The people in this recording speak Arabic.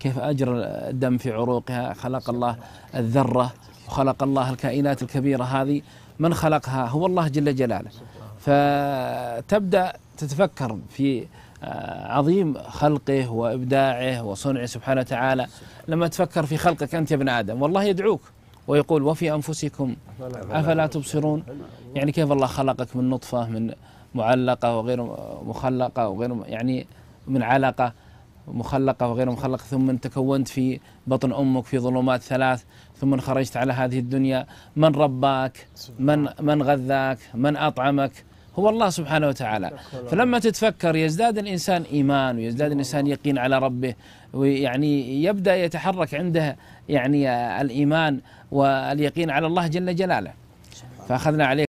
كيف أجرى الدم في عروقها خلق الله الذرة وخلق الله الكائنات الكبيرة هذه من خلقها هو الله جل جلاله فتبدأ تتفكر في آه، عظيم خلقه وإبداعه وصنعه سبحانه وتعالى لما تفكر في خلقك أنت يا ابن آدم والله يدعوك ويقول وفي أنفسكم أفلا تبصرون يعني كيف الله خلقك من نطفة من معلقة وغير مخلقة وغير يعني من علقة مخلقة وغير مخلقة ثم تكونت في بطن أمك في ظلمات ثلاث ثم خرجت على هذه الدنيا من رباك من, من غذاك من أطعمك هو الله سبحانه وتعالى فلما تتفكر يزداد الإنسان إيمان ويزداد الإنسان يقين على ربه ويعني يبدأ يتحرك عنده يعني الإيمان واليقين على الله جل جلاله فأخذنا عليه